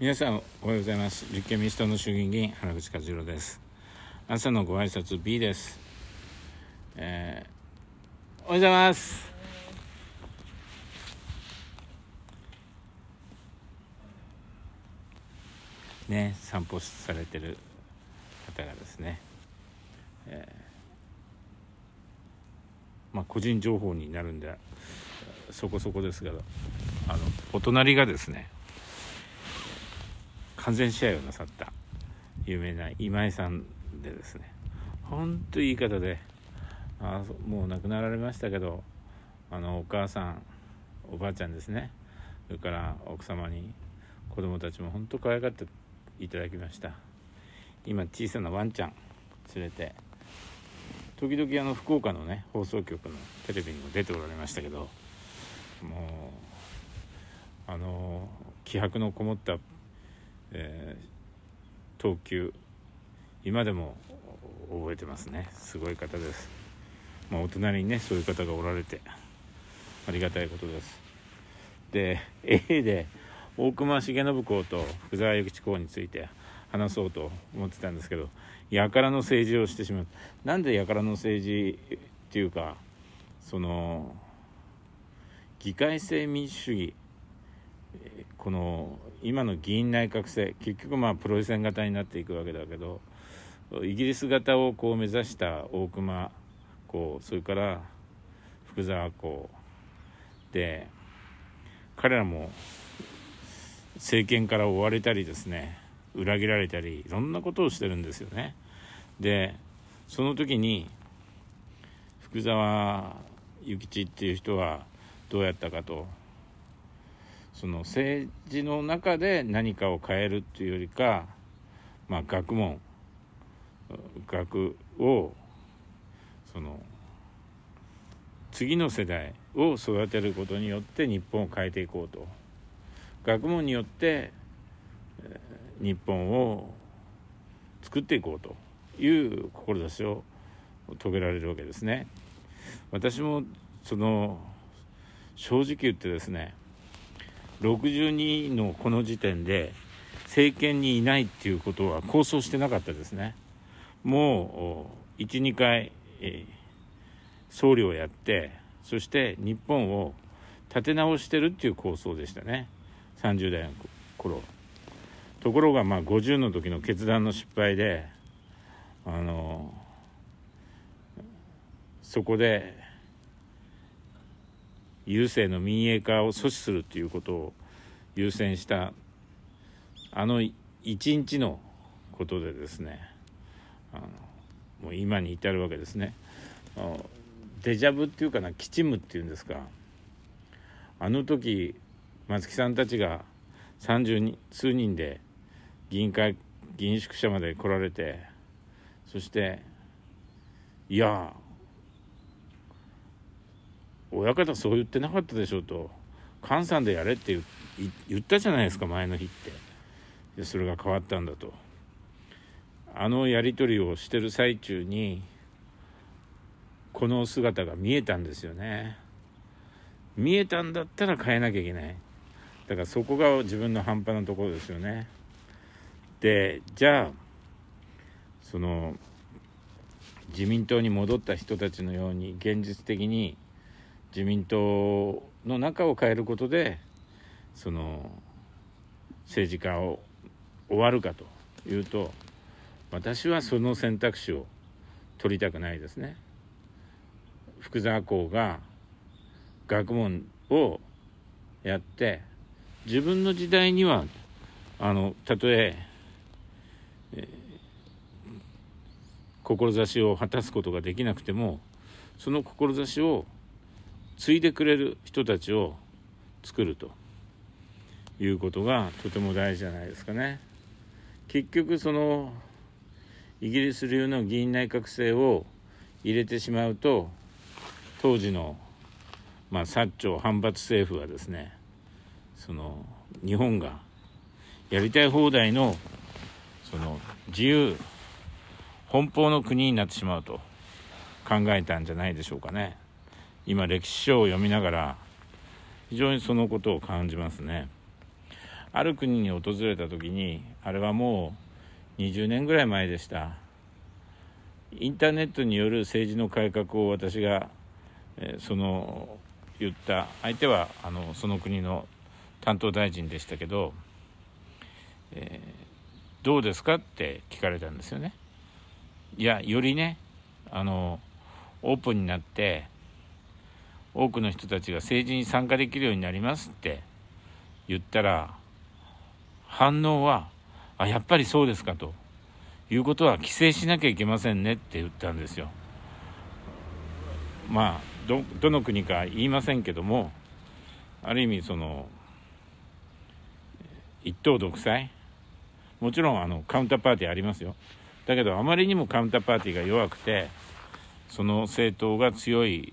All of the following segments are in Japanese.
皆さんおはようございます立憲民主党の衆議院議員原口和弘です朝のご挨拶 B です、えー、おはようございますね散歩されてる方がですね、えー、まあ個人情報になるんでそこそこですがあのお隣がですね完全試合をなさった有名な今井さんでですねほんといい方であもう亡くなられましたけどあのお母さんおばあちゃんですねそれから奥様に子供たちも本当可愛がっていただきました今小さなワンちゃん連れて時々あの福岡のね放送局のテレビにも出ておられましたけどもうあの気迫のこもったえー、投球今でも覚えてますねすごい方です、まあ、お隣にねそういう方がおられてありがたいことですで A で大隈重信公と福沢諭吉公について話そうと思ってたんですけどやからの政治をしてしまうなんでらの政治っていうかその議会制民主主義この今の議員内閣制結局まあプロイセン型になっていくわけだけどイギリス型をこう目指した大隈公それから福沢公で彼らも政権から追われたりですね裏切られたりいろんなことをしてるんですよね。でその時に福沢諭吉っていう人はどうやったかとその政治の中で何かを変えるっていうよりか、まあ、学問学をその次の世代を育てることによって日本を変えていこうと学問によって日本を作っていこうという志を遂げられるわけですね。私もその正直言ってですね62のこの時点で政権にいないっていうことは構想してなかったですねもう12回、えー、総理をやってそして日本を立て直してるっていう構想でしたね30代の頃ところがまあ50の時の決断の失敗であのそこで郵政の民営化を阻止するということを優先したあの一日のことでですねあのもう今に至るわけですねデジャブっていうかなきちむっていうんですかあの時松木さんたちが30数人で議員会議員宿舎まで来られてそしていやー親方そう言ってなかったでしょうと菅さんでやれって言ったじゃないですか前の日ってでそれが変わったんだとあのやり取りをしてる最中にこの姿が見えたんですよね見えたんだったら変えなきゃいけないだからそこが自分の半端なところですよねでじゃあその自民党に戻った人たちのように現実的に自民党の中を変えることでその政治家を終わるかというと私はその選択肢を取りたくないですね。福沢校が学問をやって自分の時代にはあのたとええー、志を果たすことができなくてもその志を継いでくれる人たちを作るということがとても大事じゃないですかね。結局そのイギリス流の議員内閣制を入れてしまうと当時の、まあ、薩長反発政府はですねその日本がやりたい放題のその自由奔放の国になってしまうと考えたんじゃないでしょうかね。今歴史書を読みながら非常にそのことを感じますねある国に訪れた時にあれはもう20年ぐらい前でしたインターネットによる政治の改革を私が、えその言った相手はあのその国の担当大臣でしたけど、えー、どうですかって聞かれたんですよね。いやよりねあのオープンになって多くの人たちが政治に参加できるようになりますって言ったら反応はあやっぱりそうですかということは規制しなきゃいけませんねって言ったんですよ。まあどどの国か言いませんけどもある意味その一党独裁もちろんあのカウンターパーティーありますよだけどあまりにもカウンターパーティーが弱くてその政党が強い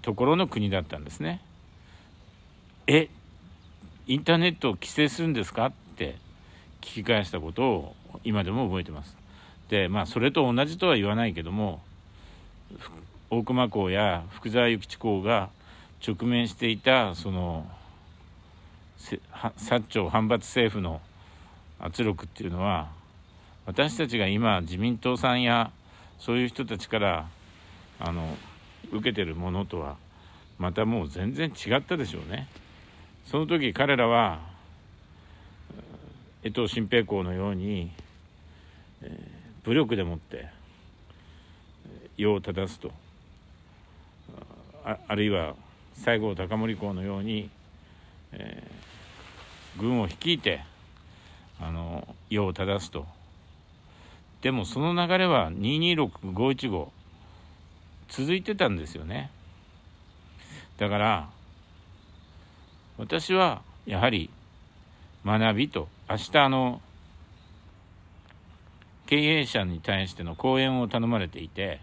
ところの国だったんですね。えインターネットを規制するんですかって聞き返したことを今でも覚えてます。でまあそれと同じとは言わないけども大隈港や福沢諭吉港が直面していたその薩長反発政府の圧力っていうのは私たちが今自民党さんやそういう人たちからあの受けてるものとはまたもう全然違ったでしょうねその時彼らは江藤新平公のように、えー、武力でもって世を正すとああるいは西郷隆盛公のように、えー、軍を率いてあの世を正すとでもその流れは226515続いてたんですよねだから私はやはり学びと明日の経営者に対しての講演を頼まれていて、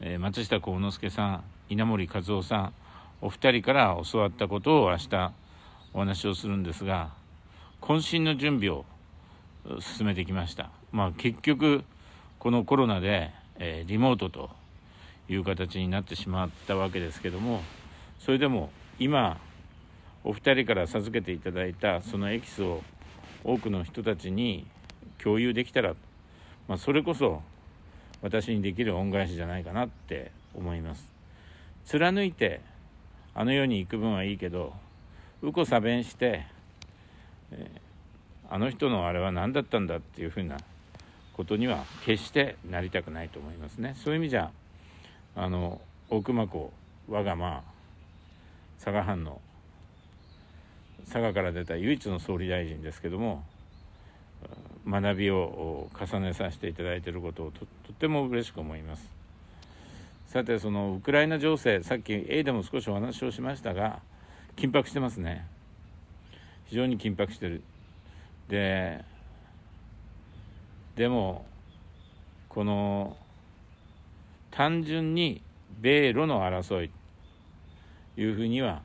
えー、松下幸之助さん稲森和夫さんお二人から教わったことを明日お話をするんですが渾身の準備を進めてきました、まあ、結局このコロナで、えー、リモートという形になってしまったわけですけどもそれでも今お二人から授けていただいたそのエキスを多くの人たちに共有できたら、まあ、それこそ私にできる恩返しじゃないかなって思います貫いてあの世に行く分はいいけどうこ左弁して、えー、あの人のあれは何だったんだっていうふうなことには決してなりたくないと思いますねそういう意味じゃあの大熊湖我がま佐賀藩の佐賀から出た唯一の総理大臣ですけども学びを重ねさせていただいていることをとっても嬉しく思いますさてそのウクライナ情勢さっき A でも少しお話をしましたが緊迫してますね非常に緊迫してるででもこの単純に米ロの争いというふうには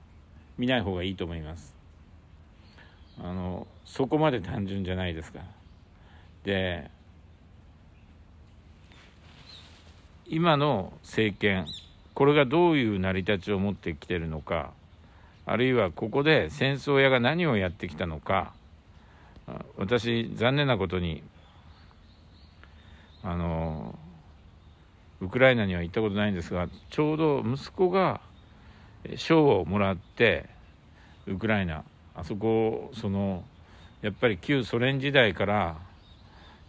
見ない方がいいと思いますあのそこまで単純じゃないですかで今の政権これがどういう成り立ちを持ってきてるのかあるいはここで戦争屋が何をやってきたのか私残念なことにあのウクライナには行ったことないんですがちょうど息子が賞をもらってウクライナあそこそのやっぱり旧ソ連時代から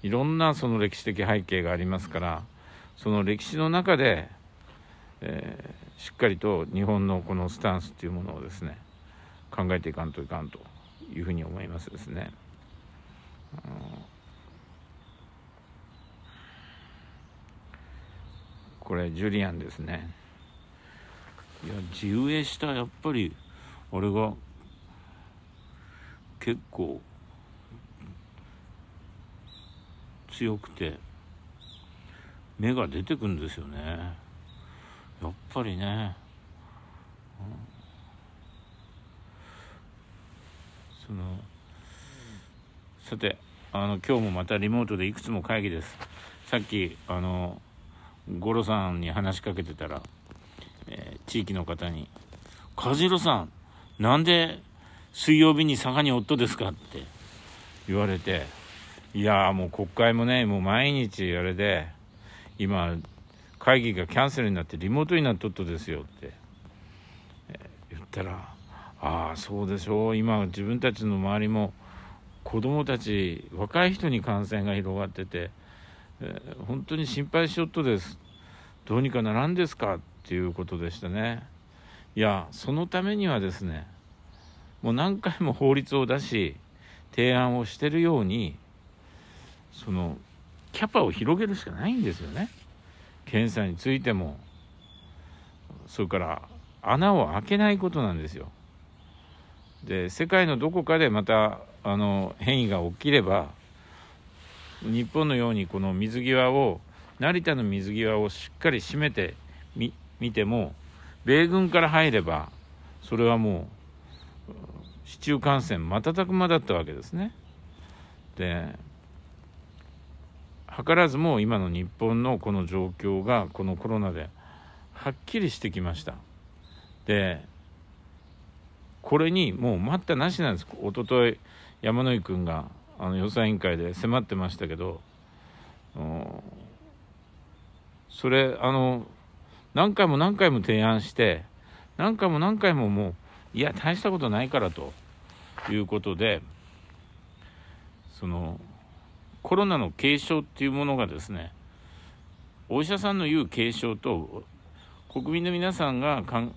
いろんなその歴史的背景がありますからその歴史の中で、えー、しっかりと日本のこのスタンスというものをですね考えていかんといかんというふうに思いますですね。うんこれジュリアンですねいや地植えしたやっぱりあれが結構強くて芽が出てくんですよねやっぱりね、うん、そのさてあの今日もまたリモートでいくつも会議ですさっきあの五郎さんに話しかけてたら、えー、地域の方に「和弘さんなんで水曜日に佐賀に夫ですか?」って言われていやもう国会もねもう毎日あれで今会議がキャンセルになってリモートになっとっとですよって、えー、言ったら「ああそうでしょう今自分たちの周りも子供たち若い人に感染が広がっててえー、本当に心配しよっとです。どうにかならんですかっていうことでしたね。いや、そのためにはですね、もう何回も法律を出し、提案をしてるように、その、キャパを広げるしかないんですよね。検査についても、それから穴を開けないことなんですよ。で世界のどこかでまたあの変異が起きれば日本のようにこの水際を成田の水際をしっかり締めてみ見ても米軍から入ればそれはもう市中感染瞬く間だったわけですね。で図らずも今の日本のこの状況がこのコロナではっきりしてきました。でこれにもう待ったなしなんですおととい山野井君があの予算委員会で迫ってましたけど、それあの何回も何回も提案して何回も何回ももういや大したことないからということでそのコロナの軽症っていうものがですねお医者さんの言う軽症と国民の皆さんがかん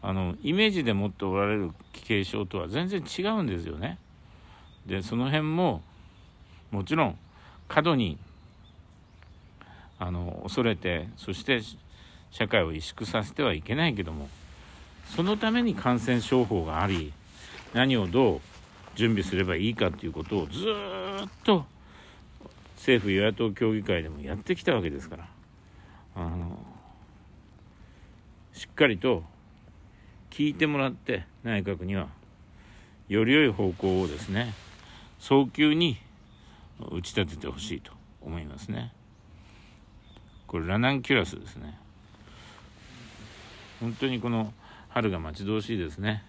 あのイメージで持っておられる軽症とは全然違うんですよね。でその辺ももちろん過度にあの恐れてそして社会を萎縮させてはいけないけどもそのために感染症法があり何をどう準備すればいいかということをずっと政府与野党協議会でもやってきたわけですからあのしっかりと聞いてもらって内閣にはより良い方向をですね早急に打ち立ててほしいと思いますね。これラナンキュラスですね。本当にこの春が待ち遠しいですね。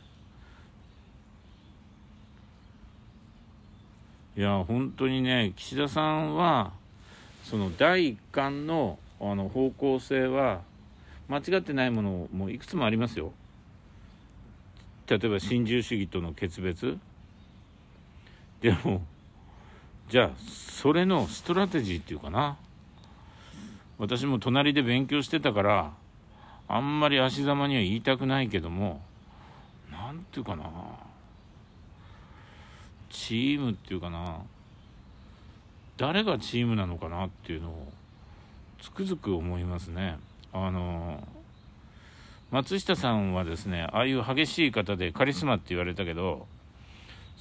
いや本当にね岸田さんはその第一巻のあの方向性は間違ってないものもいくつもありますよ。例えば新自由主義との決別でもじゃあそれのストラテジーっていうかな私も隣で勉強してたからあんまり足ざまには言いたくないけども何ていうかなチームっていうかな誰がチームなのかなっていうのをつくづく思いますね。あの松下さんはですねああいう激しい方でカリスマって言われたけど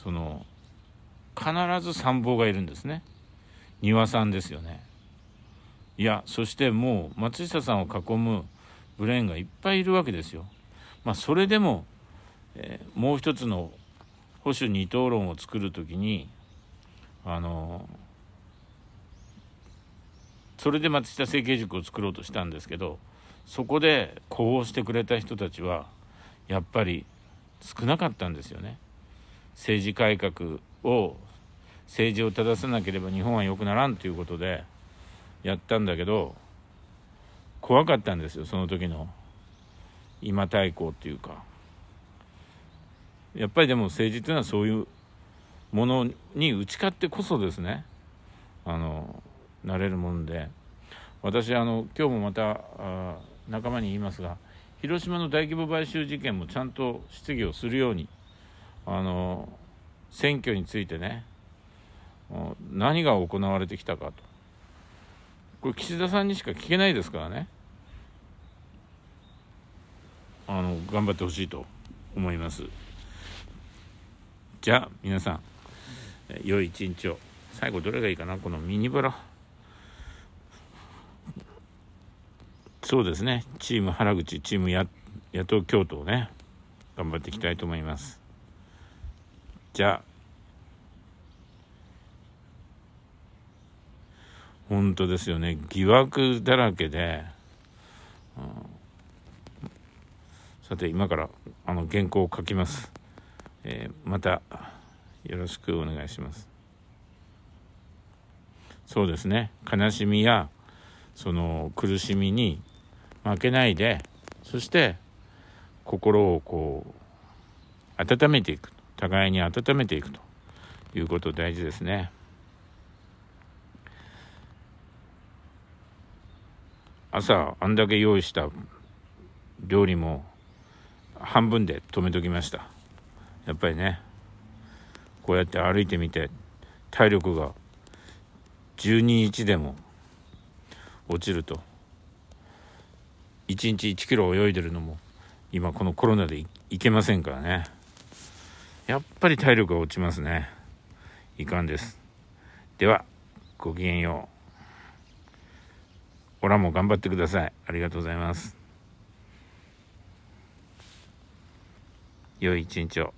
その必ず参謀がいるんですね庭さんですよねいやそしてもう松下さんを囲むブレーンがいっぱいいるわけですよまあそれでも、えー、もう一つの保守二党論を作る時にあのそれで松下政経塾を作ろうとしたんですけどそこで呼応してくれた人たちはやっぱり少なかったんですよね。政治改革を政治を正さなければ日本は良くならんということでやったんだけど怖かったんですよその時の今対抗っていうかやっぱりでも政治っていうのはそういうものに打ち勝ってこそですねあのなれるもんで私あの今日もまたあ仲間に言いますが広島の大規模買収事件もちゃんと質疑をするようにあの選挙についてね何が行われてきたかとこれ岸田さんにしか聞けないですからねあの頑張ってほしいと思いますじゃあ皆さん良い一日を最後どれがいいかなこのミニブラそうですねチーム原口チーム野党共闘ね頑張っていきたいと思いますじゃあ、本当ですよね疑惑だらけで、うん、さて今からあの原稿を書きます、えー、またよろしくお願いしますそうですね悲しみやその苦しみに負けないでそして心をこう温めていく互いに温めていくということ大事ですね。朝あんだけ用意した料理も半分で止めときましたやっぱりねこうやって歩いてみて体力が1 2日でも落ちると1日1キロ泳いでるのも今このコロナでいけませんからね。やっぱり体力が落ちますね。いかんです。では、ごきげんよう。オラも頑張ってください。ありがとうございます。良い一日を。